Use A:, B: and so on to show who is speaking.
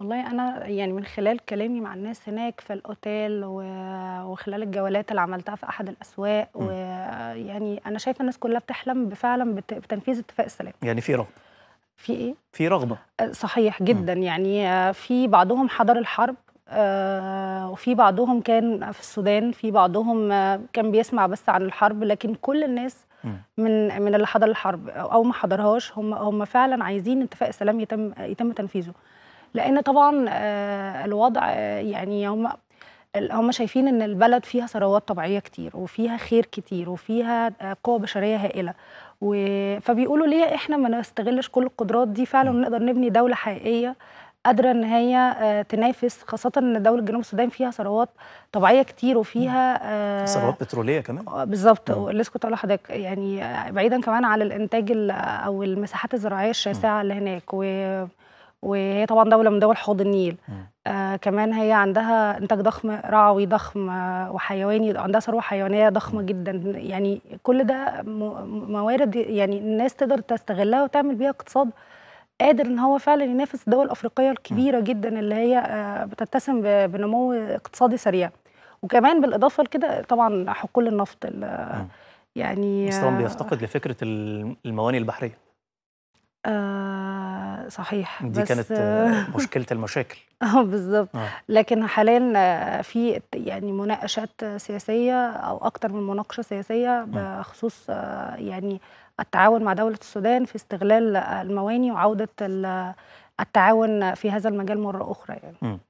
A: والله انا يعني من خلال كلامي مع الناس هناك في الاوتيل و... وخلال الجولات اللي عملتها في احد الاسواق ويعني انا شايفه الناس كلها بتحلم فعلا بتنفيذ اتفاق السلام يعني في رغبه في ايه في رغبه صحيح جدا م. يعني في بعضهم حضر الحرب آه وفي بعضهم كان في السودان في بعضهم آه كان بيسمع بس عن الحرب لكن كل الناس من من اللي حضر الحرب او ما حضرهاش هم هم فعلا عايزين اتفاق السلام يتم يتم تنفيذه لان طبعا آه، الوضع آه، يعني هم هم شايفين ان البلد فيها ثروات طبيعيه كتير وفيها خير كتير وفيها آه، قوه بشريه هائله و... فبيقولوا ليه احنا ما نستغلش كل القدرات دي فعلا ونقدر نبني دوله حقيقيه قادره ان هي تنافس خاصه ان دوله جنوب السودان فيها ثروات طبيعيه كتير وفيها ثروات بتروليه كمان بالظبط اللي اسكت على حضرتك يعني بعيدا كمان على الانتاج او المساحات الزراعيه الشاسعه اللي هناك و وهي طبعا دولة من دول حوض النيل آه كمان هي عندها إنتاج ضخم رعوي ضخم آه، وحيواني عندها ثروة حيوانية ضخمة جدا يعني كل ده موارد يعني الناس تقدر تستغلها وتعمل بيها اقتصاد قادر ان هو فعلا ينافس الدول الافريقيه الكبيره جدا اللي هي آه، بتتسم بنمو اقتصادي سريع وكمان بالاضافه لكده طبعا حقول النفط يعني بس طبعا آه، بيفتقد لفكره الموانئ البحريه صحيح دي بس كانت مشكله المشاكل اه بالظبط آه. لكن حاليا آه، في يعني مناقشات سياسيه او اكتر من مناقشه سياسيه بخصوص آه، يعني التعاون مع دوله السودان في استغلال المواني وعوده التعاون في هذا المجال مره اخرى يعني م.